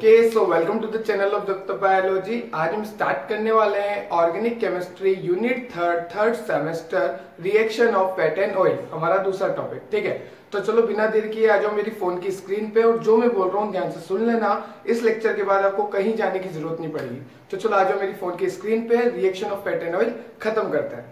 Okay so welcome to the channel of Dutt biology आज हम start करने वाले हैं organic chemistry unit third third semester reaction of fat and oil हमारा दूसरा टॉपिक ठीक है तो चलो बिना देर किए आ जाओ मेरी फोन की स्क्रीन पे और जो मैं बोल रहा हूँ ध्यान से सुन लेना इस लेक्चर के बाद आपको कहीं जाने की जरूरत नहीं पड़ेगी तो चलो आ जाओ मेरी फोन की स्क्रीन पे reaction of fat and oil खत्म करते हैं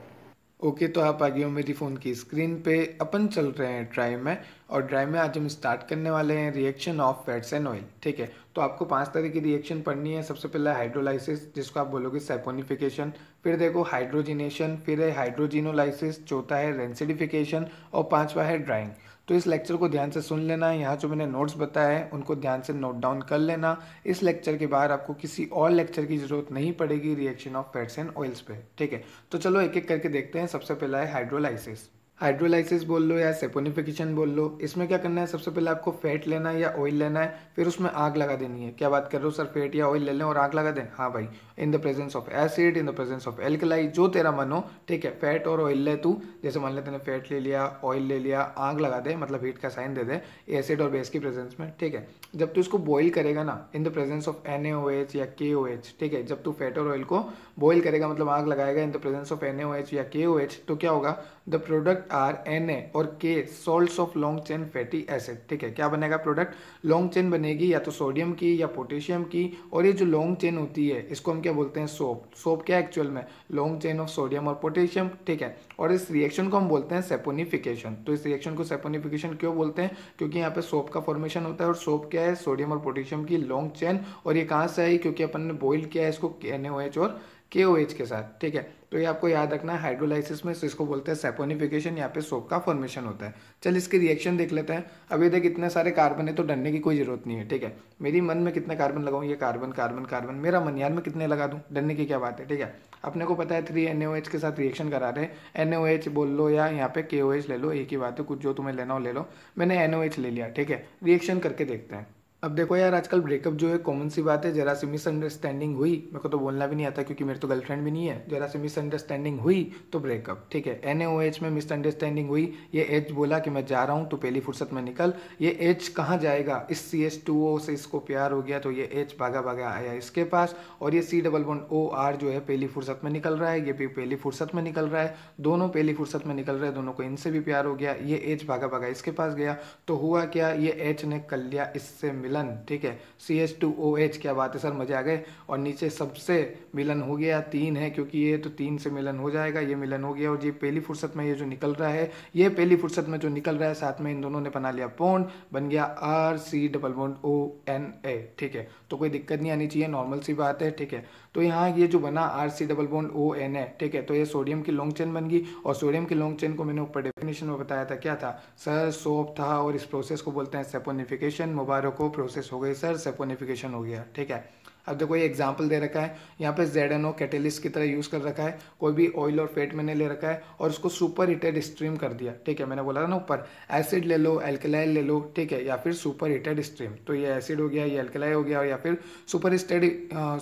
ओके okay, तो आप आ गए हो मेरी फ़ोन की स्क्रीन पे अपन चल रहे हैं ड्राइव में और ड्राइव में आज हम स्टार्ट करने वाले हैं reaction of fats and oil ठीक है तो आपको पांच तरह की रिएक्शन पढ़नी है सबसे पहले हाइड्रोलाइसिस जिसको आप बोलोगे सेपोनिफिकेशन फिर देखो हाइड्रोजिनेशन फिर है हाइड्रोजिनोलाइसिस चौथा है रेंसिडिफिकेशन और पांचवा है ड्राइंग तो इस लेक्चर को ध्यान से सुन लेना यहाँ जो मैंने नोट्स बताए हैं उनको ध्यान से नोट डाउन कर लेना इस लेक्चर के बाद आपको किसी और लेक्चर की जरूरत नहीं पड़ेगी reaction of fats and oils पे ठीक है तो चलो एक एक करके देखते हैं सबसे पहला है हाइड्रोलाइसिस हाइड्रोलाइसिस बोल लो या सेपोनिफिकेशन बोल लो इसमें क्या करना है सबसे पहले आपको फैट लेना है या ऑयल लेना है फिर उसमें आग लगा देनी है क्या बात कर रहे हो सर फैट या ऑयल ले लें और आग लगा दें हाँ भाई in the presence of acid in the presence of alkali जो तेरा मन हो ठीक है फैट और ऑयल ले तू जैसे मान ले तेने फैट ले लिया ऑयल ले लिया आग लगा दे मतलब हीट का साइन दे दे एसिड और बेस की प्रेजेंस में ठीक है जब तू इसको बॉयल करेगा ना in the presence of N या के ठीक है जब तू फैट और ऑयल को बॉयल करेगा मतलब आग लगाएगा in the presence of N या के तो क्या होगा the product are N A और K salt of long chain fatty acid ठीक है क्या बनेगा प्रोडक्ट लॉन्ग चेन बनेगी या तो सोडियम की या पोटेशियम की और ये जो लॉन्ग चेन होती है इसको हम क्या बोलते हैं सोप सोप क्या एक्चुअल में लॉन्ग चेन ऑफ सोडियम और पोटेशियम ठीक है और इस रिएक्शन को हम बोलते हैं सेपोनिफिकेशन तो इस रिएक्शन को सेपोनिफिकेशन क्यों बोलते हैं क्योंकि यहाँ पे सोप का फॉर्मेशन होता है और सोप क्या है सोडियम और पोटेशियम की लॉन्ग चेन और ये कहाँ से आई क्योंकि अपन ने बॉइल किया है इसको एन और के ओ एच के साथ ठीक है तो ये आपको याद रखना है हाइड्रोलाइसिस में इसको बोलते हैं सेपोनिफिकेशन यहाँ पे सोप का फॉर्मेशन होता है चल इसके रिएक्शन देख लेते हैं अभी देख इतने सारे कार्बन है तो डरने की कोई जरूरत नहीं है ठीक है मेरी मन में कितने कार्बन लगाऊँ ये कार्बन कार्बन कार्बन मेरा मन यार में कितने लगा दूँ डरने की क्या बात है ठीक है अपने को पता है थ्री एन के साथ रिएक्शन करा रहे हैं एन बोल लो या यहाँ पे के ले लो एक ही बात है कुछ जो तुम्हें लेना हो ले लो मैंने एन ले लिया ठीक है रिएक्शन करके देखते हैं अब देखो यार आजकल ब्रेकअप जो है कॉमन सी बात है जरा सी मिसअंडरस्टैंडिंग हुई मेरे को तो बोलना भी नहीं आता क्योंकि मेरे तो गर्लफ्रेंड भी नहीं है जरा सी मिसअंडरस्टैंडिंग हुई तो ब्रेकअप ठीक है एन में मिसअंडरस्टैंडिंग हुई ये एच बोला कि मैं जा रहा हूँ तो पहली फुर्सत में निकल ये एच कहाँ जाएगा इस सी एच टू ओ से इसको प्यार हो गया तो ये एच भागा भागा आया इसके पास और ये C double one O R जो है पहली फुर्सत में निकल रहा है ये भी पहली फुर्सत में निकल रहा है दोनों पहली फुर्सत में निकल रहे हैं दोनों को इनसे भी प्यार हो गया ये एच भागा भागा इसके पास गया तो हुआ क्या ये एच ने कल लिया इससे मिलन ठीक है C H two O H क्या बात है सर मजे आ गए और नीचे सबसे मिलन हो गया तीन है क्योंकि ये तो तीन से मिलन हो जाएगा ये मिलन हो गया और ये पहली फुर्सत में ये जो निकल रहा है ये पहली फुर्सत में जो निकल रहा है साथ में इन दोनों ने बना लिया बॉन्ड बन गया R C double bond O N A ठीक है तो कोई दिक्कत नहीं आनी चाहिए नॉर्मल सी बात है ठीक है तो यहाँ ये जो बना R C double bond O N A ठीक है तो ये सोडियम की लॉन्ग चेन बन गई और सोडियम की लॉन्ग चेन को मैंने ऊपर डेफिनेशन में बताया था क्या था सर सोप था और इस प्रोसेस को बोलते हैं सेपोनिफिकेशन मुबारक हो प्रोसेस हो गई सर सेपोनिफिकेशन हो गया ठीक है अब देखो ये एग्जाम्पल दे रखा है यहाँ पे जेड एन कैटेलिस्ट की तरह यूज़ कर रखा है कोई भी ऑयल और फेट मैंने ले रखा है और उसको सुपर हीटेड स्ट्रीम कर दिया ठीक है मैंने बोला था ना ऊपर एसिड ले लो एल्कलाइल ले लो ठीक है या फिर सुपर हीटेड स्ट्रीम तो ये एसिड हो गया ये एल्कलाइल हो गया या फिर सुपर स्टेड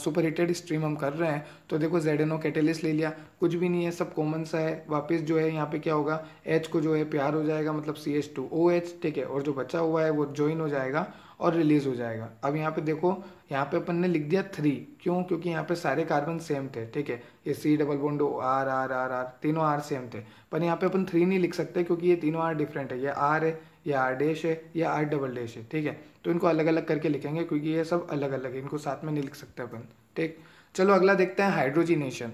सुपर हीटेड स्ट्रीम हम कर रहे हैं तो देखो जेड एन ले लिया कुछ भी नहीं है सब कॉमन सा है वापस जो है यहाँ पे क्या होगा एच को जो है प्यार हो जाएगा मतलब C H two O H ठीक है और जो बचा हुआ है वो ज्वाइन हो जाएगा और रिलीज़ हो जाएगा अब यहाँ पे देखो यहाँ पे अपन ने लिख दिया थ्री क्यों क्योंकि यहाँ पे सारे कार्बन सेम थे ठीक है ये C double bond R R R R तीनों आर सेम थे पर यहाँ पे अपन थ्री नहीं लिख सकते क्योंकि ये तीनों आर डिफरेंट है ये आर है या आर डैश है या आर डबल डैश है ठीक है तो इनको अलग अलग करके लिखेंगे क्योंकि ये सब अलग अलग है इनको साथ में नहीं लिख सकते अपन ठीक चलो अगला देखते हैं हाइड्रोजिनेशन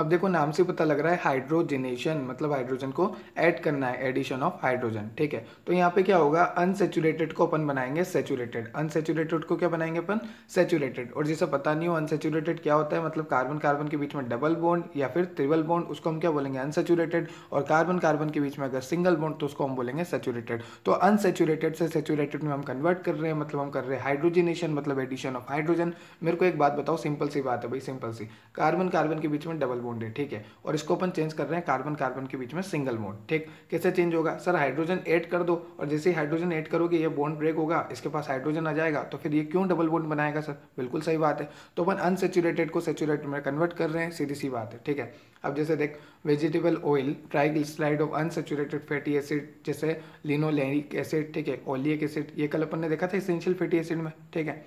अब देखो नाम से पता लग रहा है हाइड्रोजनेशन मतलब हाइड्रोजन को ऐड करना है एडिशन ऑफ हाइड्रोजन ठीक है तो यहाँ पे क्या होगा अनसेचुरेटेड को अपन बनाएंगे सेचुरेटेड अनसेचुरेटेड को क्या बनाएंगे अपन सेचुरेटेड और जैसे पता नहीं हो अनसेचुरेटेड क्या होता है मतलब कार्बन कार्बन के बीच में डबल बॉन्ड या फिर ट्रिबल बॉन्ड उसको हम क्या बोलेंगे अनसेचुरेटेड और कार्बन कार्बन के बीच में अगर सिंगल बॉन्ड तो उसको हम बोलेंगे सेचुरेटेड तो अनसेचुरेटेड से सेचुरेटेड में हम कन्वर्ट कर रहे हैं मतलब हम कर रहे हैं हाइड्रोजिनेशन मतलब एडिशन ऑफ हाइड्रोजन मेरे को एक बात बताओ सिंपल सी बात है भाई सिंपल सी कार्बन कार्बन के बीच में डबल बॉन्डेड ठीक है और इसको अपन चेंज कर रहे हैं कार्बन कार्बन के बीच में सिंगल बॉन्ड ठीक कैसे चेंज होगा सर हाइड्रोजन ऐड कर दो और जैसे ही हाइड्रोजन ऐड करोगे ये बॉन्ड ब्रेक होगा इसके पास हाइड्रोजन आ जाएगा तो फिर ये क्यों डबल बॉन्ड बनाएगा सर बिल्कुल सही बात है तो अपन अनसेचुरेटेड को सेचुरेटेड में कन्वर्ट कर रहे हैं सीधी सी बात है ठीक है अब जैसे देख vegetable oil triglyceride of unsaturated fatty acid जैसे लिनोलैरिक एसिड ठीक है ओलियक एसिड ये कल अपन ने देखा था इसेंशियल फैटी एसिड में ठीक है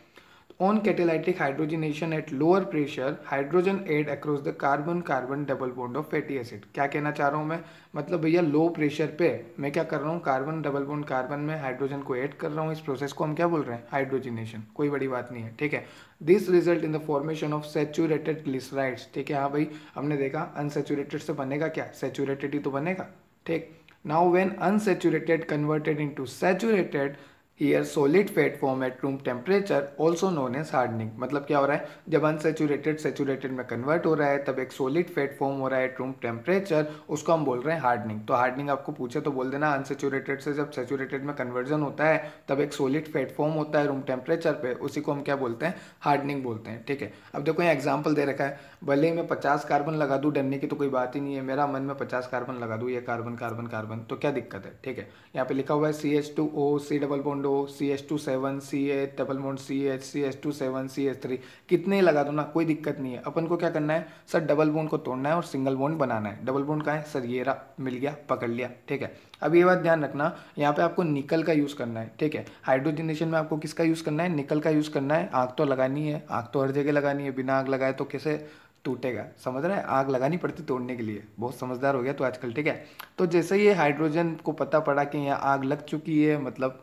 on catalytic hydrogenation at lower pressure hydrogen add across the carbon carbon double bond of fatty acid क्या कहना चाह रहा हूँ मैं मतलब भैया लो प्रेशर पे मैं क्या कर रहा हूँ कार्बन डबल बॉन्ड कार्बन में हाइड्रोजन को ऐड कर रहा हूँ इस प्रोसेस को हम क्या बोल रहे हैं हाइड्रोजिनेशन कोई बड़ी बात नहीं है ठीक है this result in the formation of saturated glycerides ठीक है हाँ भाई हमने देखा अनसेचुरेटेड से बनेगा क्या सेचुरेटेड ही तो बनेगा ठीक now when unsaturated converted into saturated here solid fat form at room temperature also known as hardening मतलब क्या हो रहा है जब अनसेचुरेटेड सेचुरेटेड में कन्वर्ट हो रहा है तब एक सॉलिड फेट फॉर्म हो रहा है एट रूम टेम्परेचर उसको हम बोल रहे हैं हार्डनिंग तो हार्डनिंग आपको पूछे तो बोल देना अनसेचुरेटेड से जब सेचुरेटेड में कन्वर्जन होता है तब एक सॉलिड फैट फॉर्म होता है रूम टेम्परेचर पर उसी को हम क्या बोलते हैं हार्डनिंग बोलते हैं ठीक है अब देखो ये एग्जाम्पल दे रखा है भले ही मैं पचास कार्बन लगा दूँ डरने की तो कोई बात ही नहीं है मेरा मन में पचास कार्बन लगा दूँ ये कार्बन कार्बन कार्बन तो क्या दिक्कत है ठीक है यहाँ पे लिखा हुआ है C H two O C double bond लो C S two seven C H double मोन C H C S two seven C H three कितने लगा दो ना कोई दिक्कत नहीं है अपन को क्या करना है सर डबल बोन को तोड़ना है और सिंगल बोन बनाना है डबल बोन का है सर ये रहा मिल गया पकड़ लिया ठीक है अब ये बात ध्यान रखना यहाँ पे आपको निकल का यूज़ करना है ठीक है हाइड्रोजनेशन में आपको किसका यूज़ करना है निकल का यूज़ करना है आग तो लगानी है आग तो हर जगह लगानी है बिना आग लगाए तो कैसे टूटेगा समझ रहे हैं आग लगानी पड़ती तोड़ने के लिए बहुत समझदार हो गया तो आजकल ठीक है तो जैसे ही हाइड्रोजन को पता पड़ा कि यहाँ आग लग चुकी है मतलब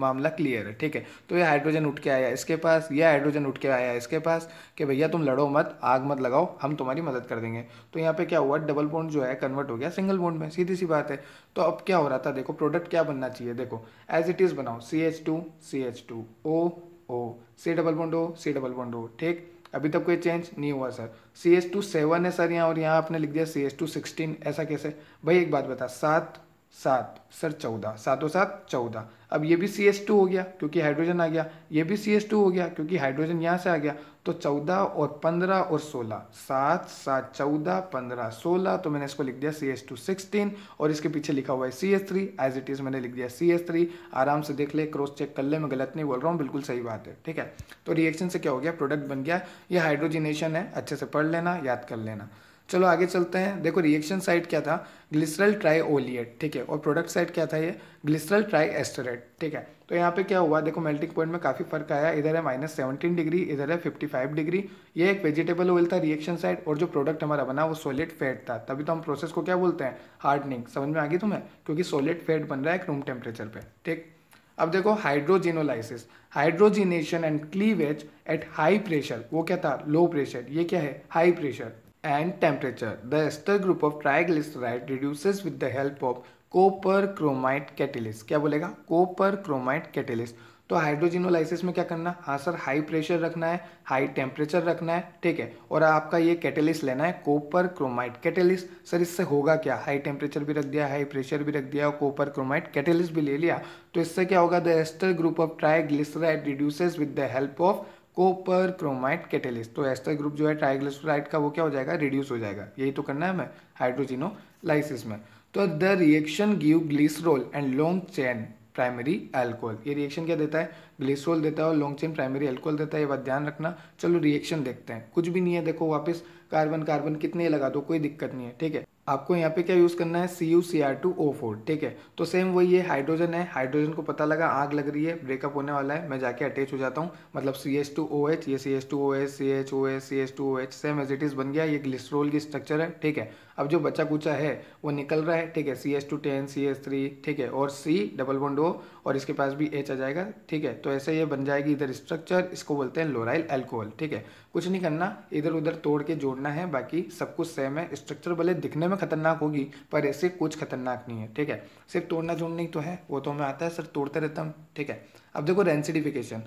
मामला क्लियर है ठीक है तो ये हाइड्रोजन उठ के आया इसके पास यह हाइड्रोजन उठ के आया इसके पास कि भैया तुम लड़ो मत आग मत लगाओ हम तुम्हारी मदद कर देंगे तो यहाँ पे क्या हुआ डबल बोन्ड जो है कन्वर्ट हो गया सिंगल बोन्ड में सीधी सी बात है तो अब क्या हो रहा था देखो प्रोडक्ट क्या बनना चाहिए देखो एज इट इज़ बनाओ C H two C H two O O C double bond O C double bond O ठीक अभी तक कोई चेंज नहीं हुआ sir C H two seven है सर यहाँ और यहाँ आपने लिख दिया सी एच टू सिक्सटीन ऐसा कैसे भाई एक बात बता सात सात सर चौदह सातों सात चौदह अब ये भी सी एस टू हो गया क्योंकि हाइड्रोजन आ गया ये भी सी एस टू हो गया क्योंकि हाइड्रोजन यहाँ से आ गया तो चौदह और पंद्रह और सोलह सात सात चौदह पंद्रह सोलह तो मैंने इसको लिख दिया सी एस टू सिक्सटीन और इसके पीछे लिखा हुआ है C S three as it is मैंने लिख दिया सी एस थ्री आराम से देख ले क्रॉस चेक कर ले मैं गलत नहीं बोल रहा हूँ बिल्कुल सही बात है ठीक है तो रिएक्शन से क्या हो गया प्रोडक्ट बन गया ये हाइड्रोजिनेशन है अच्छे से पढ़ लेना याद कर लेना चलो आगे चलते हैं देखो रिएक्शन साइट क्या था ग्लिसरल ट्राई ओलियट ठीक है और प्रोडक्ट साइट क्या था ये ग्लिसरल ट्राई एस्टोरेट ठीक है तो यहाँ पे क्या हुआ देखो मेल्टिंग पॉइंट में काफ़ी फर्क आया इधर है माइनस सेवनटीन डिग्री इधर है फिफ्टी फाइव डिग्री ये एक वेजिटेबल ऑयल था रिएक्शन साइड और जो प्रोडक्ट हमारा बना वो सोलिड फैट था तभी तो हम प्रोसेस को क्या बोलते हैं हार्डनिंग समझ में आ गई तुम्हें क्योंकि सोलिड फैट बन रहा है एक रूम टेम्परेचर पर ठीक अब देखो hydrogenolysis hydrogenation and cleavage at high pressure वो क्या था लो प्रेशर ये क्या है high pressure and temperature. The ester group of triglyceride reduces with the help of copper chromite catalyst. क्या बोलेगा Copper chromite catalyst. तो हाइड्रोजिनोलाइसिस में क्या करना हाँ सर हाई प्रेशर रखना है हाई टेम्परेचर रखना है ठीक है और आपका ये कैटेलिस्ट लेना है कोपर क्रोमाइट कैटेलिस्ट सर इससे होगा क्या हाई टेम्परेचर भी रख दिया हाई प्रेशर भी रख दिया और कोपर क्रोमाइट कैटेलिस्ट भी ले लिया तो इससे क्या होगा the ester group of triglyceride reduces with the help of copper chromite catalyst तो एस्टर ग्रुप जो है ट्राइग्लिसराइड का वो क्या हो जाएगा रिड्यूस हो जाएगा यही तो करना है हमें हाइड्रोजिनोलाइसिस में तो the reaction give glycerol and long chain primary alcohol ये रिएक्शन क्या देता है ग्लिसरोल देता है और लॉन्ग चेन प्राइमरी एल्कोहल देता है ये बात ध्यान रखना चलो रिएक्शन देखते हैं कुछ भी नहीं है देखो वापस कार्बन कार्बन कितने लगा दो कोई दिक्कत नहीं है ठीक है आपको यहाँ पे क्या यूज़ करना है C U C R two O four ठीक है तो सेम वही है हाइड्रोजन है हाइड्रोजन को पता लगा आग लग रही है ब्रेकअप होने वाला है मैं जाके अटैच हो जाता हूँ मतलब C H two O H ये C H two O H C H O H C H two O H same as it is बन गया ये ग्लिस्ट्रोल की स्ट्रक्चर है ठीक है अब जो बचा कुचा है वो निकल रहा है ठीक है C H two ten C H three ठीक है और सी डबल वन डो और इसके पास भी एच आ जाएगा ठीक है तो ऐसे ये बन जाएगी इधर स्ट्रक्चर इसको बोलते हैं लोराइल एल्कोहल ठीक है कुछ नहीं करना इधर उधर तोड़ के जोड़ना है बाकी सब कुछ सेम है स्ट्रक्चर भले दिखने में खतरनाक होगी पर ऐसे कुछ खतरनाक नहीं है ठीक है सिर्फ तोड़ना जोड़ना ही तो है वो तो हमें आता है सर तोड़ते रहता हूँ ठीक है अब देखो rancidification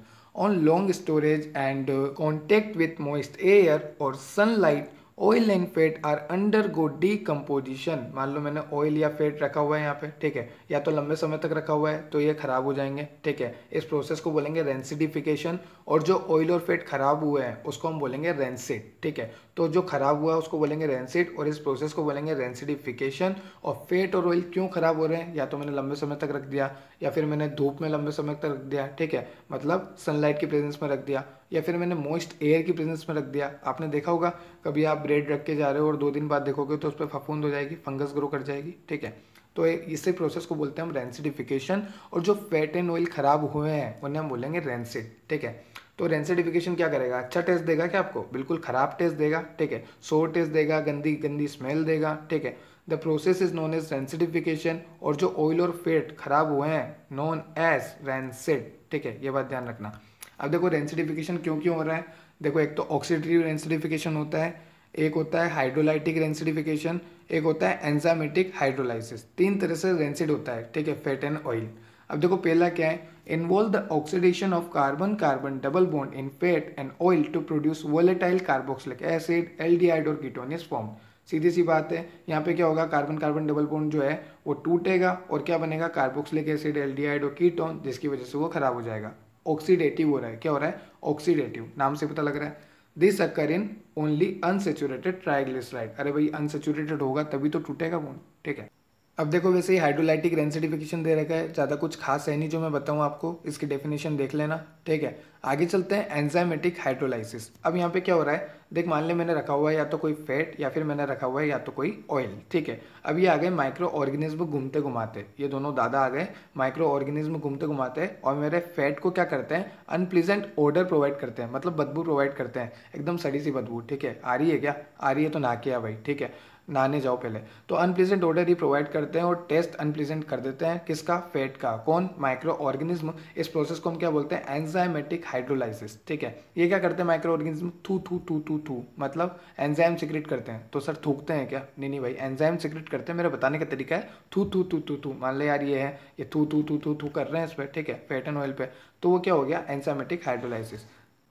on long storage and contact with moist air और sunlight oil and fat are undergo decomposition मान लो मैंने ऑयल या फैट रखा हुआ है यहाँ पे ठीक है या तो लंबे समय तक रखा हुआ है तो ये खराब हो जाएंगे ठीक है इस प्रोसेस को बोलेंगे रेंसिडिफिकेशन और जो ऑयल और फैट खराब हुए हैं उसको हम बोलेंगे रेंसिड ठीक है तो जो ख़राब हुआ उसको बोलेंगे रेंसिड और इस प्रोसेस को बोलेंगे रेंसिडिफिकेशन और फेट और ऑयल क्यों ख़राब हो रहे हैं या तो मैंने लंबे समय तक रख दिया या फिर मैंने धूप में लंबे समय तक रख दिया ठीक है मतलब सनलाइट की प्रेजेंस में रख दिया या फिर मैंने मोस्ट एयर की प्रेजेंस में रख दिया आपने देखा होगा कभी आप ब्रेड रख के जा रहे हो और दो दिन बाद देखोगे तो उस पर फफूंद हो जाएगी फंगस ग्रो कर जाएगी ठीक है तो इसी प्रोसेस को बोलते हैं हम रेंसिडिफिकेशन और जो फैट एंड ऑयल ख़राब हुए हैं उन्हें हम बोलेंगे रेंसिड ठीक है तो रेंसिडिफिकेशन क्या करेगा अच्छा टेस्ट देगा क्या आपको बिल्कुल ख़राब टेस्ट देगा ठीक है सो टेस्ट देगा गंदी गंदी स्मेल देगा ठीक है the process is known as rancidification और जो ऑयल और फेट खराब हुए हैं नोन एज रेंसिड ठीक है ये बात ध्यान रखना अब देखो रेंसिडिफिकेशन क्यों क्यों हो रहा है देखो एक तो ऑक्सीडेटिव रेंसिडिफिकेशन होता है एक होता है हाइड्रोलाइटिक रेंसिडिफिकेशन एक होता है एंजामेटिक हाइड्रोलाइसिस तीन तरह से रेंसिड होता है ठीक है फैट एंड ऑयल अब देखो पहला क्या है involve the oxidation of carbon-carbon double bond in fat and oil to produce volatile carboxylic acid, aldehyde or ketone is formed. सीधी सी बात है यहाँ पे क्या होगा कार्बन कार्बन डबल बोन जो है वो टूटेगा और क्या बनेगा कार्बोक्सिलिक एसिड एल्डिहाइड और कीटोन जिसकी वजह से वो खराब हो जाएगा ऑक्सीडेटिव हो रहा है क्या हो रहा है ऑक्सीडेटिव नाम से पता लग रहा है this occur in only unsaturated triglyceride अरे भाई अनसेचुरेटेड होगा तभी तो टूटेगा बोन ठीक है अब देखो वैसे ही हाइड्रोलाइटिक रेंसिडिफिकेशन दे रखा है ज़्यादा कुछ खास है नहीं जो मैं बताऊँ आपको इसकी डेफिनेशन देख लेना ठीक है आगे चलते हैं एंजाइमेटिक हाइड्रोलाइसिस अब यहाँ पे क्या हो रहा है देख मान ले मैंने रखा हुआ है या तो कोई फैट या फिर मैंने रखा हुआ है या तो कोई ऑयल ठीक है अब ये आ गए माइक्रो ऑर्गेनिज्म घूमते घुमाते ये दोनों दादा आ गए माइक्रो ऑर्गेनिज्म घूमते घुमाते और मेरे फैट को क्या करते हैं अनप्लीजेंट ऑर्डर प्रोवाइड करते हैं मतलब बदबू प्रोवाइड करते हैं एकदम सड़ी सी बदबू ठीक है आ रही है क्या आ रही है तो ना किया भाई ठीक है नहाने जाओ पहले तो अनप्लीजेंट ऑर्डर ही प्रोवाइड करते हैं और टेस्ट अनप्लीजेंट कर देते हैं किसका फैट का कौन माइक्रो ऑर्गेनिज्म इस प्रोसेस को हम क्या बोलते हैं एंजाइमेटिक हाइड्रोलाइसिस ठीक है ये क्या करते हैं माइक्रो ऑर्गेनिज्म थू थू थू थू थू मतलब एंजाइम सिक्रेट करते हैं तो सर थूकते हैं क्या नहीं नहीं भाई एंजाइम सिक्रेट करते हैं मेरा बताने का तरीका है थू थू थू थू थू मान लो यार ये है ये थू थू थू थू थू कर रहे हैं इस पर ठीक है फैट एंड ऑयल पर तो वो क्या हो गया एंजाइमेटिक हाइड्रोलाइसिस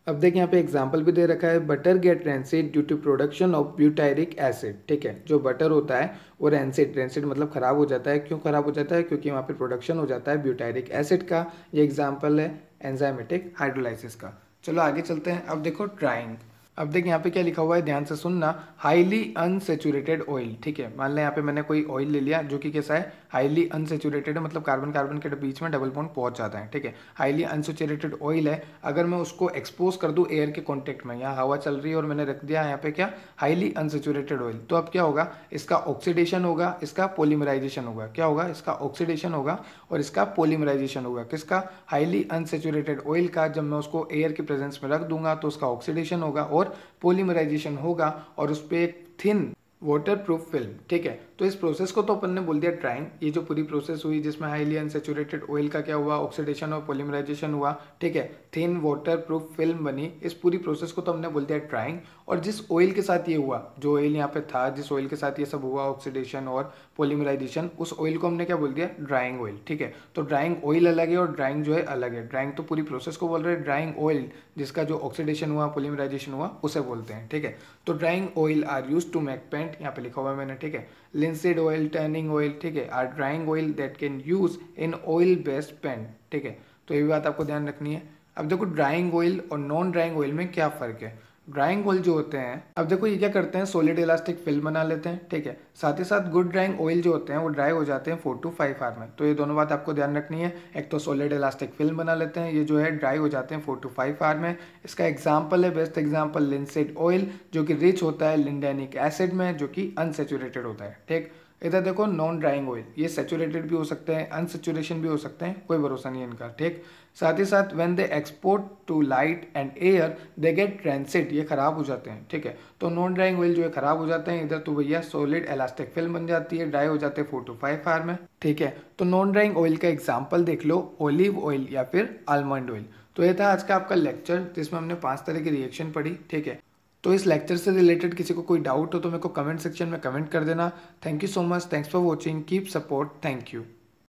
अब देखिए यहाँ पे एग्जाम्पल भी दे रखा है butter get rancid due to production of butyric acid ठीक है जो बटर होता है वो रेंसिड रेंसिड मतलब ख़राब हो जाता है क्यों ख़राब हो जाता है क्योंकि वहाँ पे प्रोडक्शन हो जाता है ब्यूटायरिक एसिड का ये एग्जाम्पल है एंजाइमेटिक हाइड्रोलाइसिस का चलो आगे चलते हैं अब देखो ट्राइंग अब देखिए यहाँ पे क्या लिखा हुआ है ध्यान से सुनना हाईली अनसेचुरेटेड ऑयल ठीक है मान लें यहाँ पे मैंने कोई ऑयल ले लिया जो कि कैसा है हाईली अनसेचुरेटेड है मतलब कार्बन कार्बन के बीच में डबल बॉन्ड पहुंच जाता है ठीक है हाईली अनसेचुरेटेड ऑयल है अगर मैं उसको एक्सपोज कर दूं एयर के कॉन्टेक्ट में यहाँ हवा चल रही है और मैंने रख दिया यहाँ पे क्या हाईली अनसेचुरेटेड ऑयल तो अब क्या होगा इसका ऑक्सीडेशन होगा इसका पोलीमराइजेशन होगा क्या होगा इसका ऑक्सीडेशन होगा और इसका पोलीमराइजेशन होगा किसका हाईली अनसेचुरेटेड ऑयल का जब मैं उसको एयर के प्रेजेंस में रख दूंगा तो उसका ऑक्सीडेशन होगा और पोलीमराइजेशन होगा और उस पर एक थिन वाटर प्रूफ फिल्म ठीक है तो इस प्रोसेस को तो अपन ने बोल दिया ट्राइंग ये जो पूरी प्रोसेस हुई जिसमें हाईली अनसेचुरेटेड ऑयल का क्या हुआ ऑक्सीडेशन और पोलिमराइजेशन हुआ ठीक है थिन वाटर प्रूफ फिल्म बनी इस पूरी प्रोसेस को तो हमने बोल दिया ट्राइंग और जिस ऑयल के साथ ये हुआ जो ऑयल यहाँ पे था जिस ऑयल के साथ ये सब हुआ ऑक्सीडेशन और पोलिमराइजेशन उस ऑयल को हमने क्या बोल दिया ड्राइंग ऑयल ठीक है तो ड्राइंग ऑयल अलग है और ड्राइंग जो है अलग है ड्राइंग तो पूरी प्रोसेस को बोल रहे हैं ड्राइंग ऑयल जिसका जो ऑक्सीडेशन हुआ पोलिमराइजेशन हुआ उसे बोलते हैं ठीक है तो drying oil are use to make paint यहाँ पे लिखा हुआ है मैंने ठीक है लिंसिड ऑयल टर्निंग ऑयल ठीक है are drying oil that can use in oil based pen ठीक है तो ये बात आपको ध्यान रखनी है अब देखो ड्राइंग ऑयल और नॉन ड्राइंग ऑयल में क्या फ़र्क है ड्राइंग ऑयल जो होते हैं अब देखो ये क्या करते हैं सोलिड इलास्टिक फिल्म बना लेते हैं ठीक है साथ ही साथ गुड ड्राइंग ऑयल जो होते हैं वो ड्राई हो जाते हैं फोर टू फाइव आर में तो ये दोनों बात आपको ध्यान रखनी है एक तो सोलिड इलास्टिक फिल्म बना लेते हैं ये जो है ड्राई हो जाते हैं फोर टू फाइव आर में इसका एग्जाम्पल है बेस्ट एग्जाम्पल लिंसेड ऑयल जो कि रिच होता है लिंडेनिक एसिड में जो कि अनसेचुरेटेड होता है ठीक इधर देखो नॉन ड्राइंग ऑयल ये सेचुरेटेड भी हो सकते हैं अनसेचुरेशन भी हो सकते हैं कोई भरोसा नहीं इनका ठीक साथ ही साथ when they export to light and air they get transit ये ख़राब हो जाते हैं ठीक है तो नॉन ड्राइंग ऑयल जो है ख़राब हो जाते हैं इधर तो भैया सॉलिड इलास्टिक फिल्म बन जाती है ड्राई हो जाते हैं फोर टू फाइव फायर में ठीक है तो नॉन ड्राइंग ऑयल का एग्जाम्पल देख लो ओलिव ऑयल या फिर आलमंड ऑयल तो ये था आज का आपका लेक्चर जिसमें हमने पांच तरह की रिएक्शन पढ़ी ठीक है तो इस लेक्चर से रिलेटेड किसी को कोई डाउट हो तो मेरे को कमेंट सेक्शन में कमेंट कर देना thank you so much thanks for watching keep support thank you